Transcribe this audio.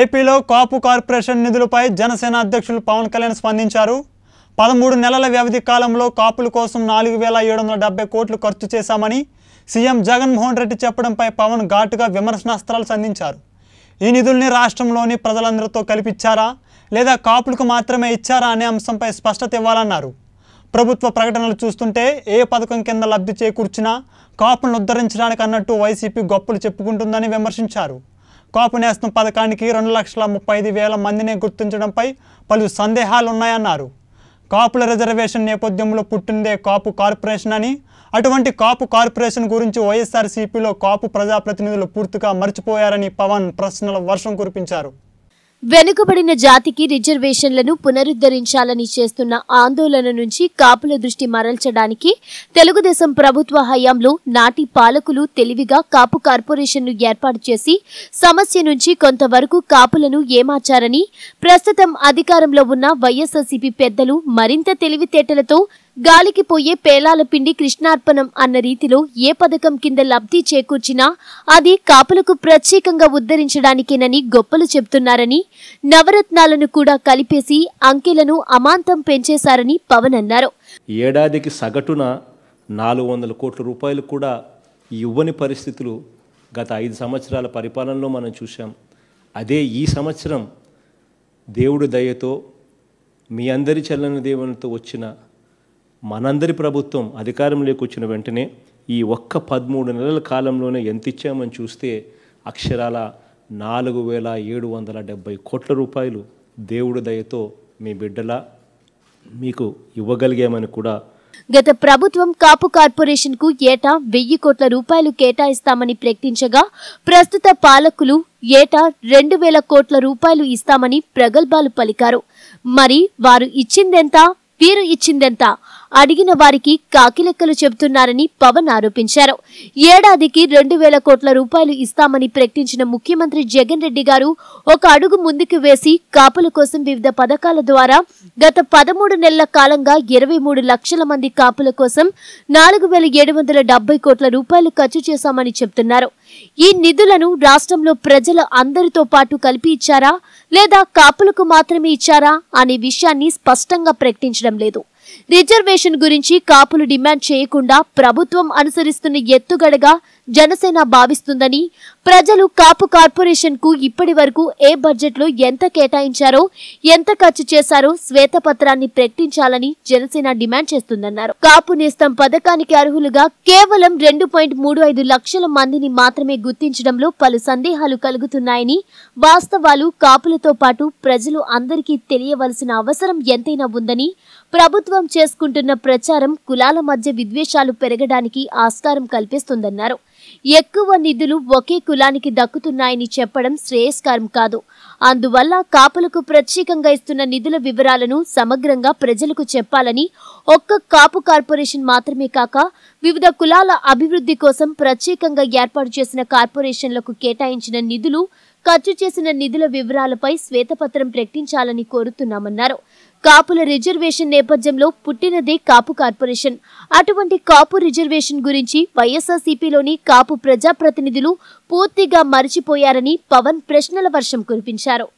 ఏపీలో కాపు కార్పొరేషన్ నిధులపై జనసేన అధ్యక్షులు పవన్ కళ్యాణ్ స్పందించారు పదమూడు నెలల వ్యవధి కాలంలో కాపుల కోసం నాలుగు వేల ఏడు వందల డెబ్బై కోట్లు ఖర్చు చేశామని సీఎం జగన్మోహన్ రెడ్డి చెప్పడంపై పవన్ ఘాటుగా విమర్శనాస్త్రాలు సంధించారు ఈ నిధుల్ని రాష్ట్రంలోని ప్రజలందరితో కల్పించారా లేదా కాపులకు మాత్రమే ఇచ్చారా అనే అంశంపై స్పష్టత ఇవ్వాలన్నారు ప్రభుత్వ ప్రకటనలు చూస్తుంటే ఏ పథకం కింద లబ్ధి చేకూర్చినా కాపులను ఉద్ధరించడానికి అన్నట్టు వైసీపీ గొప్పలు చెప్పుకుంటుందని విమర్శించారు కాపు నేస్తం పథకానికి రెండు లక్షల ముప్పై ఐదు వేల మందిని గుర్తించడంపై పలు సందేహాలున్నాయన్నారు కాపుల రిజర్వేషన్ నేపథ్యంలో పుట్టిందే కాపు కార్పొరేషన్ అని అటువంటి కాపు కార్పొరేషన్ గురించి వైఎస్ఆర్సీపీలో కాపు ప్రజాప్రతినిధులు పూర్తిగా మర్చిపోయారని పవన్ ప్రశ్నల వర్షం కురిపించారు వెనుకబడిన జాతికి రిజర్వేషన్లను పునరుద్ధరించాలని చేస్తున్న ఆందోళన నుంచి కాపుల దృష్టి మరల్చడానికి తెలుగుదేశం ప్రభుత్వ హయాంలో నాటి పాలకులు తెలివిగా కాపు కార్పొరేషన్ను ఏర్పాటు చేసి సమస్య నుంచి కొంతవరకు కాపులను ఏమార్చారని ప్రస్తుతం అధికారంలో ఉన్న వైఎస్ఆర్సీపీ పెద్దలు మరింత తెలివితేటలతో గాలికి పోయే పేలాల పిండి కృష్ణార్పణం అన్న రీతిలో ఏ పథకం కింద లబ్ధి చేకూర్చినా అది కాపులకు ప్రత్యేకంగా ఉద్ధరించడానికేనని గొప్పలు చెబుతున్నారని నవరత్నాలను కూడా కలిపేసి అంకెలను అమాంతం పెంచేశారని పవన్ అన్నారు ఏడాదికి సగటున నాలుగు వందల కోట్ల రూపాయలు కూడా ఇవ్వని పరిస్థితులు గత ఐదు సంవత్సరాల పరిపాలనలో మనం చూసాం అదే ఈ సంవత్సరం దేవుడి దయతో మీ అందరి చల్లని దేవునితో వచ్చిన మనందరి ప్రభుత్వం అధికారంలోకి వచ్చిన వెంటనే ఈ ఒక్క పదమూడు నెలల కాలంలోనే ఎంత ఇచ్చామని చూస్తే అక్షరాల నాలుగు వేల ఏడు వందల డెబ్భై కోట్ల రూపాయలు దేవుడి దయతో మీ బిడ్డల మీకు ఇవ్వగలిగామని కూడా గత ప్రభుత్వం కాపు కార్పొరేషన్ కు ఏటా వెయ్యి కోట్ల రూపాయలు కేటాయిస్తామని ప్రకటించగా ప్రస్తుత పాలకులు ఏటా రెండు వేల కోట్ల రూపాయలు ఇస్తామని ప్రగల్భాలు పలికారు మరి వారు ఇచ్చిందెంత వీరు ఇచ్చిందెంత అడిగిన వారికి కాకిలెక్కలు చెబుతున్నారని పవన్ ఆరోపించారు ఏడాదికి రెండు వేల కోట్ల రూపాయలు ఇస్తామని ప్రకటించిన ముఖ్యమంత్రి జగన్ రెడ్డి గారు ఒక అడుగు ముందుకు వేసి కాపుల కోసం వివిధ పథకాల ద్వారా గత పదమూడు నెలల కాలంగా ఇరవై మూడు లక్షల మంది కాపుల కోసం నాలుగు వేల ఏడు వందల డెబ్బై కోట్ల రూపాయలు ఖర్చు చేశామని చెబుతున్నారు ఈ నిధులను రాష్ట్రంలో ప్రజల అందరితో పాటు కలిపి ఇచ్చారా లేదా కాపులకు మాత్రమే ఇచ్చారా అనే విషయాన్ని స్పష్టంగా ప్రకటించడం లేదు రిజర్వేషన్ గురించి కాపులు డిమాండ్ చేయకుండా ప్రభుత్వం అనుసరిస్తున్న ఎత్తుగడగా జనసేన భావిస్తుందని ప్రజలు కాపు కార్పొరేషన్ కు ఇప్పటి వరకు ఏ బడ్జెట్లో ఎంత కేటాయించారో ఎంత ఖర్చు చేశారో శ్వేతపత్రాన్ని ప్రకటించాలని జనసేన డిమాండ్ చేస్తుందన్నారు కాపు నేస్తం పథకానికి అర్హులుగా కేవలం రెండు పాయింట్ మూడు ఐదు లక్షల మందిని మాత్రమే గుర్తించడంలో పలు సందేహాలు కలుగుతున్నాయని వాస్తవాలు కాపులతో పాటు ప్రజలు అందరికీ తెలియవలసిన అవసరం ఎంతైనా ఉందని ప్రభుత్వం చేసుకుంటున్న ప్రచారం కులాల మధ్య విద్వేషాలు పెరగడానికి ఆస్కారం కల్పిస్తుందన్నారు ఎక్కువ నిధులు ఒకే కులానికి దక్కుతున్నాయని చెప్పడం శ్రేయస్కరం కాదు అందువల్ల కాపులకు ప్రత్యేకంగా ఇస్తున్న నిధుల వివరాలను సమగ్రంగా ప్రజలకు చెప్పాలని ఒక్క కాపు కార్పొరేషన్ మాత్రమే కాక వివిధ కులాల అభివృద్ధి కోసం ప్రత్యేకంగా ఏర్పాటు చేసిన కార్పొరేషన్లకు కేటాయించిన నిధులు ఖర్చు చేసిన నిధుల వివరాలపై శ్వేతపత్రం ప్రకటించాలని కోరుతున్నామన్నారు కాపుల రిజర్వేషన్ నేపథ్యంలో పుట్టినదే కాపు కార్పొరేషన్ అటువంటి కాపు రిజర్వేషన్ గురించి వైఎస్ఆర్సీపీలోని కాపు ప్రజాప్రతినిధులు పూర్తిగా మరిచిపోయారని పవన్ ప్రశ్నల వర్షం కురిపించారు